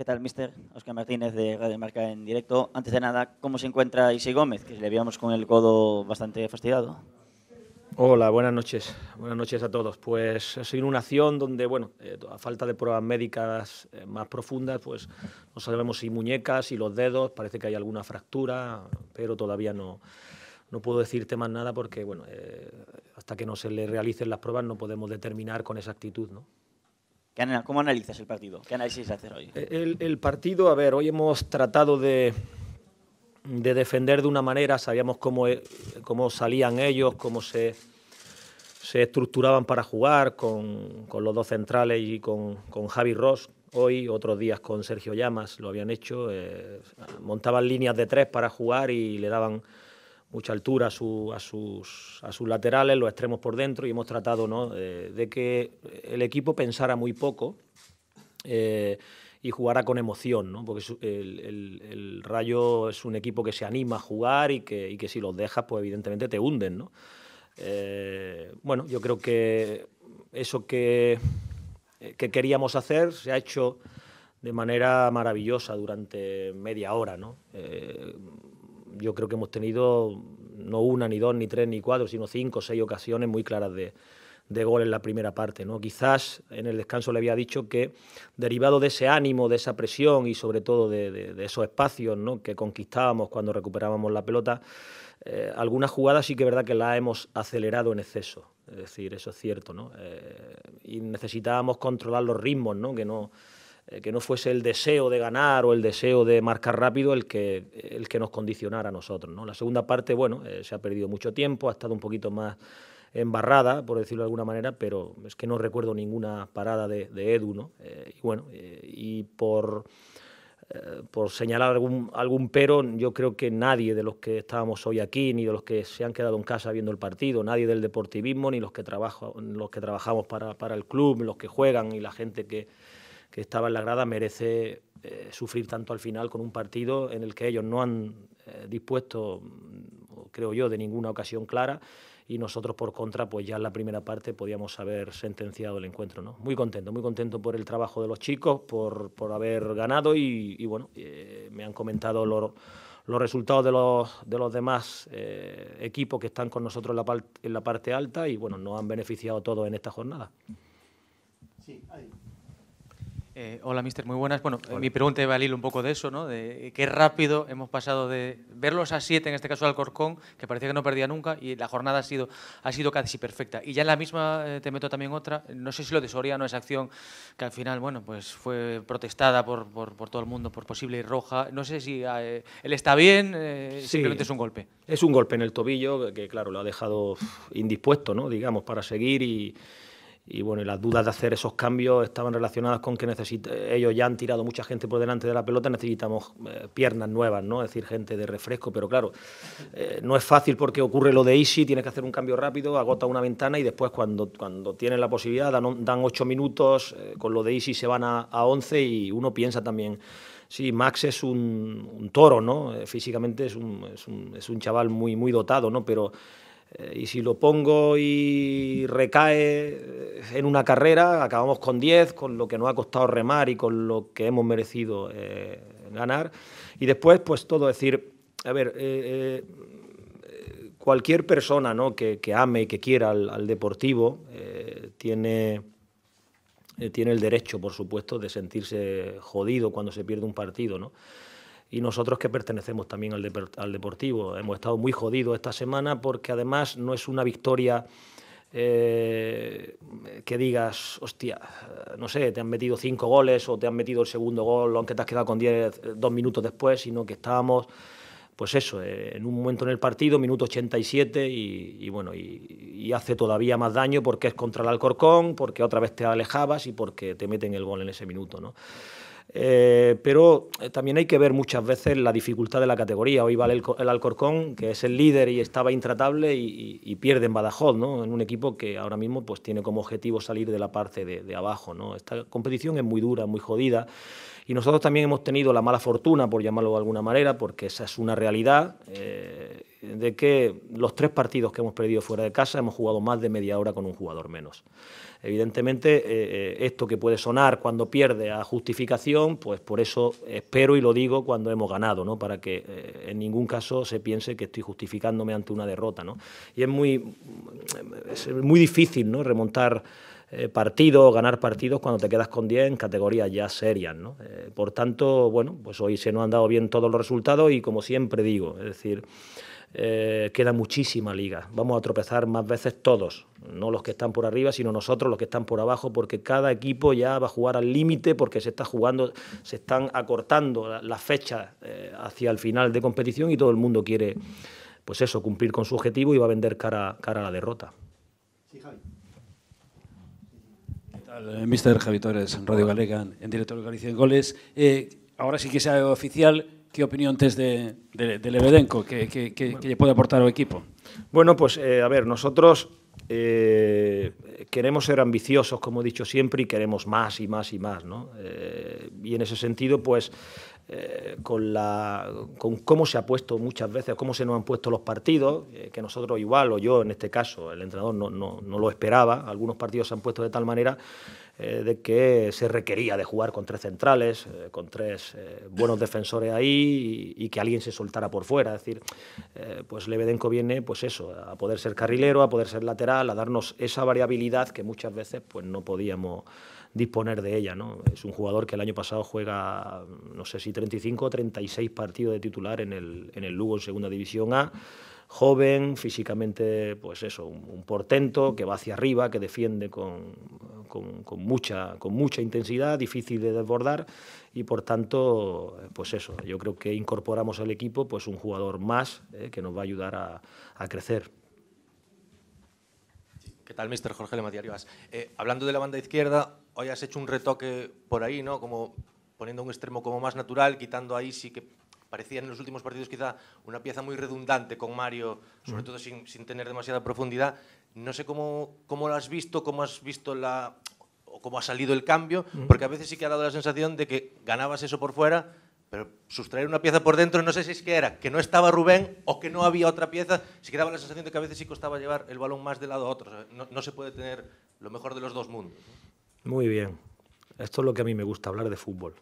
¿Qué tal, mister? Oscar Martínez de Radio Marca en directo. Antes de nada, ¿cómo se encuentra Isi Gómez? Que le veíamos con el codo bastante fastidiado. Hola, buenas noches. Buenas noches a todos. Pues ha eh, sido una acción donde, bueno, eh, a falta de pruebas médicas eh, más profundas, pues no sabemos si muñecas, si los dedos, parece que hay alguna fractura, pero todavía no, no puedo decirte más nada porque, bueno, hasta que no se le realicen las pruebas no podemos determinar con exactitud, ¿no? ¿Cómo analizas el partido? ¿Qué análisis hacer hoy? Eh, el, partido, a ver, hoy hemos tratado de, defender de una manera, sabíamos cómo, eh, cómo salían ellos, cómo se, estructuraban para jugar con, los dos centrales y con, Javi Ross. Hoy, otros días con Sergio Llamas lo habían hecho, eh, montaban líneas de tres para jugar y le daban mucha altura a, sus, laterales, los extremos por dentro, y hemos tratado eh, de que el equipo pensara muy poco eh, y jugara con emoción, porque el, Rayo es un equipo que se anima a jugar y que, si los dejas, pues evidentemente te hunden. Eh, bueno, yo creo que eso que, queríamos hacer se ha hecho de manera maravillosa durante media hora yo creo que hemos tenido no una, ni dos, ni tres, ni cuatro, sino cinco o seis ocasiones muy claras de, gol en la primera parte. ¿no? Quizás en el descanso le había dicho que, derivado de ese ánimo, de esa presión y sobre todo de, esos espacios que conquistábamos cuando recuperábamos la pelota, eh, algunas jugadas sí que es verdad que las hemos acelerado en exceso. Es decir, eso es cierto. Eh, y necesitábamos controlar los ritmos, que no eh, que no fuese el deseo de ganar o el deseo de marcar rápido el que, el que nos condicionara a nosotros. ¿no? La segunda parte, bueno, eh, se ha perdido mucho tiempo, ha estado un poquito más embarrada, por decirlo de alguna manera, pero es que no recuerdo ninguna parada de, Edu, ¿no? Eh, y bueno, y por, por señalar algún, algún pero, yo creo que nadie de los que estábamos hoy aquí, ni de los que se han quedado en casa viendo el partido, nadie del deportivismo, ni los que, los que trabajamos para, para el club, los que juegan y la gente que que estaba en la grada merece eh, sufrir tanto al final con un partido en el que ellos no han eh, dispuesto, mm, creo yo, de ninguna ocasión clara y nosotros por contra, pues ya en la primera parte podíamos haber sentenciado el encuentro. ¿no? Muy contento, muy contento por el trabajo de los chicos, por, haber ganado y, bueno, eh, me han comentado los resultados de los, de los demás equipos que están con nosotros en la, en la parte alta y bueno, nos han beneficiado todos en esta jornada. Eh, hola, mister, muy buenas. Bueno, eh, mi pregunta iba al hilo un poco de eso, ¿no? De eh, qué rápido hemos pasado de verlos a siete, en este caso al Corcón, que parecía que no perdía nunca, y la jornada ha sido, ha sido casi perfecta. Y ya en la misma te meto también otra, no sé si lo de Soriano, esa acción que al final, bueno, pues fue protestada por, por, todo el mundo por posible y roja. No sé si ah, él está bien, simplemente es un golpe. Es un golpe en el tobillo que, claro, lo ha dejado indispuesto, ¿no? Digamos, para seguir y y bueno, las dudas de hacer esos cambios estaban relacionadas con que ellos ya han tirado mucha gente por delante de la pelota, necesitamos eh, piernas nuevas, ¿no? Es decir, gente de refresco, pero claro, eh, no es fácil porque ocurre lo de Easy, tienes que hacer un cambio rápido, agota una ventana y después cuando, cuando tienes la posibilidad dan, ocho minutos, eh, con lo de Easy se van a, a once y uno piensa también sí, Max es un, toro, ¿no? Físicamente es un, es un, chaval muy, muy dotado, ¿no? Pero y si lo pongo y recae eh, en una carrera, acabamos con 10, con lo que nos ha costado remar y con lo que hemos merecido eh, ganar. Y después, pues todo, decir, a ver, eh, cualquier persona que, ame y que quiera al, deportivo tiene, tiene el derecho, por supuesto, de sentirse jodido cuando se pierde un partido, ¿no? y nosotros que pertenecemos también al, Deportivo. Hemos estado muy jodidos esta semana porque además no es una victoria... Eh, que digas, hostia, no sé, te han metido cinco goles o te han metido el segundo gol, aunque te has quedado con diez, eh, dos minutos después, sino que estábamos, pues eso, eh, en un momento en el partido, minuto 87, y, bueno, y, hace todavía más daño porque es contra el Alcorcón, porque otra vez te alejabas y porque te meten el gol en ese minuto, ¿no? Eh, pero eh, también hay que ver muchas veces la dificultad de la categoría. Hoy vale el, Alcorcón, que es el líder y estaba intratable y, pierde en Badajoz, ¿no? en un equipo que ahora mismo pues, tiene como objetivo salir de la parte de, abajo. ¿no? Esta competición es muy dura, muy jodida. Y nosotros también hemos tenido la mala fortuna, por llamarlo de alguna manera, porque esa es una realidad, eh, de que los tres partidos que hemos perdido fuera de casa hemos jugado más de media hora con un jugador menos. Evidentemente, eh, eh, esto que puede sonar cuando pierde a justificación, pues por eso espero y lo digo cuando hemos ganado, ¿no? para que eh, en ningún caso se piense que estoy justificándome ante una derrota. ¿no? Y es muy, muy difícil ¿no? remontar partidos, ganar partidos cuando te quedas con 10 en categorías ya serias. ¿no? por tanto, bueno, pues hoy se nos han dado bien todos los resultados y como siempre digo, es decir, eh, queda muchísima liga. Vamos a tropezar más veces todos, no los que están por arriba, sino nosotros los que están por abajo, porque cada equipo ya va a jugar al límite, porque se está jugando, se están acortando las fechas eh, hacia el final de competición y todo el mundo quiere, pues eso, cumplir con su objetivo y va a vender cara, cara a la derrota. Sí, Javi. ¿Qué eh, Mister Javi Torres, Radio Galega, en director de Galicia en Goles. ahora sí que sea oficial ¿Qué opinión tes de, de, del Evedenco que, le puede aportar el equipo? Bueno, pues eh, a ver, nosotros eh, queremos ser ambiciosos, como he dicho siempre, y queremos más y más y más, ¿no? Eh, y en ese sentido, pues, con, la, con cómo se ha puesto muchas veces, cómo se nos han puesto los partidos, que nosotros igual, o yo en este caso, el entrenador no, no lo esperaba, algunos partidos se han puesto de tal manera eh, de que se requería de jugar con tres centrales, eh, con tres eh, buenos defensores ahí y, que alguien se soltara por fuera. Es decir, pues Lebedenko viene, pues eso, a poder ser carrilero, a poder ser lateral, a darnos esa variabilidad que muchas veces pues no podíamos disponer de ella. ¿no? Es un jugador que el año pasado juega, no sé si 35 o 36 partidos de titular en el, en el Lugo en Segunda División A joven, físicamente, pues eso, un, portento que va hacia arriba, que defiende con, mucha, con mucha intensidad, difícil de desbordar y por tanto, pues eso, yo creo que incorporamos al equipo pues un jugador más eh, que nos va a ayudar a, crecer. ¿Qué tal, mister Jorge Lematiaribas? Eh, hablando de la banda izquierda, hoy has hecho un retoque por ahí, ¿no? Como poniendo un extremo como más natural, quitando ahí sí que parecía en los últimos partidos quizá una pieza muy redundante con Mario, sobre todo sin, tener demasiada profundidad. No sé cómo, cómo lo has visto, cómo has visto la o cómo ha salido el cambio, porque a veces sí que ha dado la sensación de que ganabas eso por fuera, pero sustraer una pieza por dentro, no sé si es que era que no estaba Rubén o que no había otra pieza, sí que daba la sensación de que a veces sí costaba llevar el balón más de lado a otro. No, no se puede tener lo mejor de los dos mundos. Muy bien. Esto es lo que a mí me gusta, hablar de fútbol.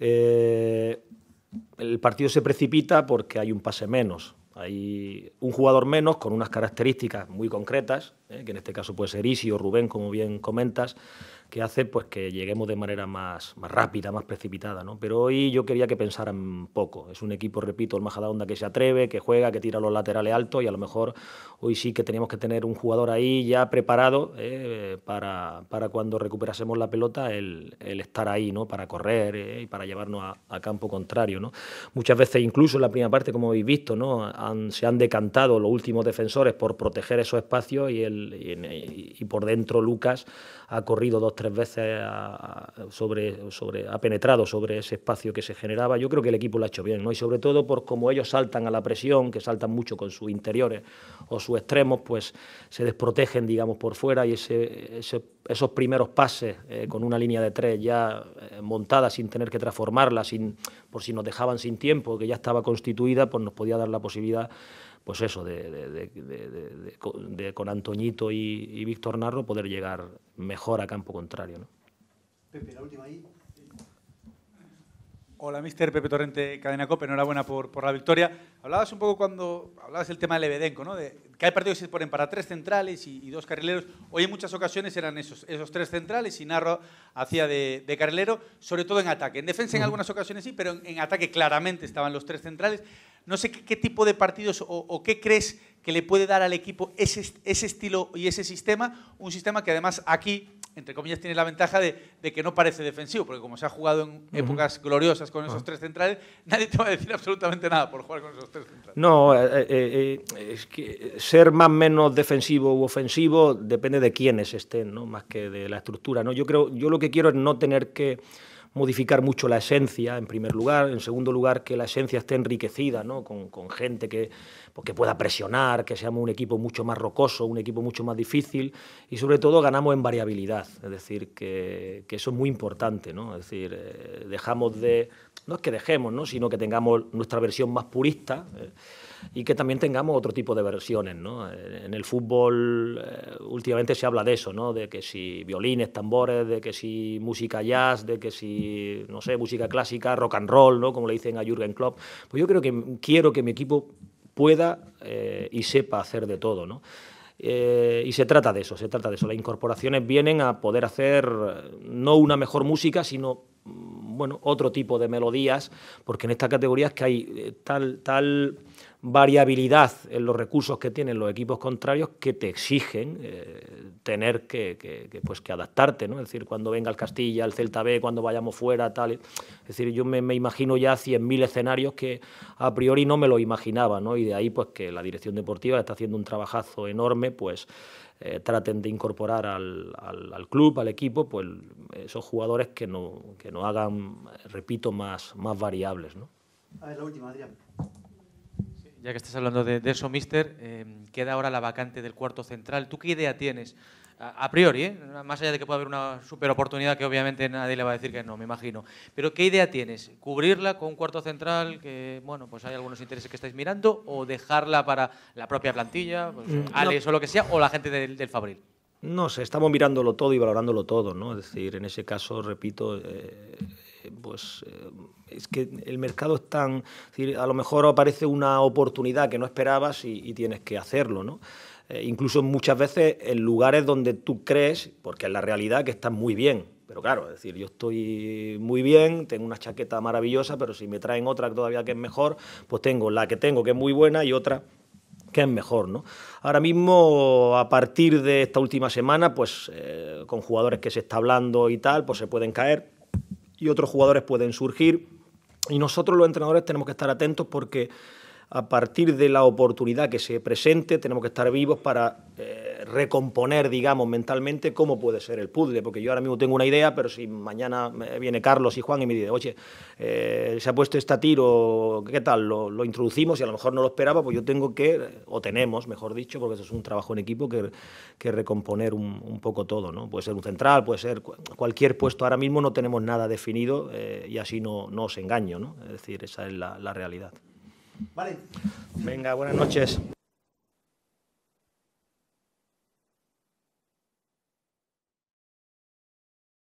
Eh, el partido se precipita porque hay un pase menos, hay un jugador menos con unas características muy concretas ¿eh? que en este caso puede ser Isi o Rubén, como bien comentas, que hace pues, que lleguemos de manera más, más rápida, más precipitada. ¿no? Pero hoy yo quería que pensaran poco. Es un equipo, repito, el onda que se atreve, que juega, que tira los laterales altos y a lo mejor hoy sí que teníamos que tener un jugador ahí ya preparado ¿eh? para, cuando recuperásemos la pelota, el, estar ahí, ¿no? para correr ¿eh? y para llevarnos a, campo contrario. ¿no? Muchas veces, incluso en la primera parte, como habéis visto, ¿no? se han decantado los últimos defensores por proteger esos espacios y el eh, y, por dentro Lucas ha corrido dos tres veces sobre, sobre, ha penetrado sobre ese espacio que se generaba. Yo creo que el equipo lo ha hecho bien, ¿no? Y sobre todo por cómo ellos saltan a la presión, que saltan mucho con sus interiores o sus extremos, pues se desprotegen, digamos, por fuera y ese, esos primeros pases eh, con una línea de tres ya eh, montada sin tener que transformarla, sin, por si nos dejaban sin tiempo, que ya estaba constituida, pues nos podía dar la posibilidad pues eso, de, con Antoñito y, Víctor Narro poder llegar mejor a campo contrario. ¿no? Pepe, la última ahí. Hola, mister Pepe Torrente, Cadena Cope, enhorabuena por, por, la victoria. Hablabas un poco cuando hablabas del tema del Ebedenco, ¿no? De, que hay partidos que se ponen para tres centrales y, dos carrileros. Hoy en muchas ocasiones eran esos, esos tres centrales y Narro hacía de, carrilero, sobre todo en ataque. En defensa en algunas ocasiones sí, pero en, en ataque claramente estaban los tres centrales. No sé qué, tipo de partidos o, qué crees que le puede dar al equipo ese, estilo y ese sistema, un sistema que además aquí, entre comillas, tiene la ventaja de, que no parece defensivo, porque como se ha jugado en épocas gloriosas con esos ah. tres centrales, nadie te va a decir absolutamente nada por jugar con esos tres centrales. No, eh, eh, eh, es que ser más o menos defensivo u ofensivo depende de quiénes estén, ¿no? más que de la estructura. ¿no? Yo, creo, yo lo que quiero es no tener que modificar mucho la esencia, en primer lugar. En segundo lugar, que la esencia esté enriquecida ¿no? con, gente pues, que, pueda presionar, que seamos un equipo mucho más rocoso, un equipo mucho más difícil. Y sobre todo, ganamos en variabilidad. Es decir, que, eso es muy importante. ¿no? Es decir, eh, dejamos de. No es que dejemos, ¿no? sino que tengamos nuestra versión más purista. Eh, y que también tengamos otro tipo de versiones. ¿no? Eh, en el fútbol eh, últimamente se habla de eso, ¿no? de que si violines, tambores, de que si música jazz, de que si, no sé, música clásica, rock and roll, ¿no? como le dicen a Jürgen Klopp. Pues yo creo que quiero que mi equipo pueda eh, y sepa hacer de todo. ¿no? y se trata de eso, se trata de eso. Las incorporaciones vienen a poder hacer no una mejor música, sino mm, bueno, otro tipo de melodías, porque en esta categoría es que hay tal, tal variabilidad en los recursos que tienen los equipos contrarios que te exigen eh, tener que, pues, que adaptarte, ¿no? Es decir, cuando venga el Castilla, el Celta B, cuando vayamos fuera, tal. Es decir, yo me, imagino ya 100.000 escenarios que a priori no me lo imaginaba, ¿no? Y de ahí, pues, que la dirección deportiva está haciendo un trabajazo enorme, pues, eh, traten de incorporar al, club, al equipo, pues, esos jugadores que no, que no hagan, repito, más, más variables, ¿no? A la última, Adrián ya que estás hablando de, eso, Mister, eh, queda ahora la vacante del cuarto central. ¿Tú qué idea tienes? A, priori, ¿eh? más allá de que pueda haber una super oportunidad que obviamente nadie le va a decir que no, me imagino. Pero ¿qué idea tienes? ¿Cubrirla con un cuarto central que, bueno, pues hay algunos intereses que estáis mirando o dejarla para la propia plantilla, pues, mm, Alex o lo que sea, o la gente del, Fabril? No sé, estamos mirándolo todo y valorándolo todo, ¿no? Es decir, en ese caso, repito, eh, pues eh, es que el mercado es tan... a lo mejor aparece una oportunidad que no esperabas y, tienes que hacerlo, ¿no? Eh, incluso muchas veces en lugares donde tú crees, porque es la realidad, que estás muy bien. Pero claro, es decir, yo estoy muy bien, tengo una chaqueta maravillosa, pero si me traen otra todavía que es mejor, pues tengo la que tengo que es muy buena y otra que es mejor, ¿no? Ahora mismo, a partir de esta última semana, pues eh, con jugadores que se está hablando y tal, pues se pueden caer y otros jugadores pueden surgir. Y nosotros los entrenadores tenemos que estar atentos porque a partir de la oportunidad que se presente tenemos que estar vivos para... Eh, recomponer, digamos, mentalmente cómo puede ser el puzzle, porque yo ahora mismo tengo una idea, pero si mañana viene Carlos y Juan y me dice, oye, eh, se ha puesto este tiro, ¿qué tal? Lo, introducimos y a lo mejor no lo esperaba, pues yo tengo que, o tenemos, mejor dicho, porque eso es un trabajo en equipo, que, recomponer un, poco todo, ¿no? Puede ser un central, puede ser cualquier puesto, ahora mismo no tenemos nada definido eh, y así no, no, os engaño, ¿no? Es decir, esa es la, la realidad. Vale. Venga, buenas noches.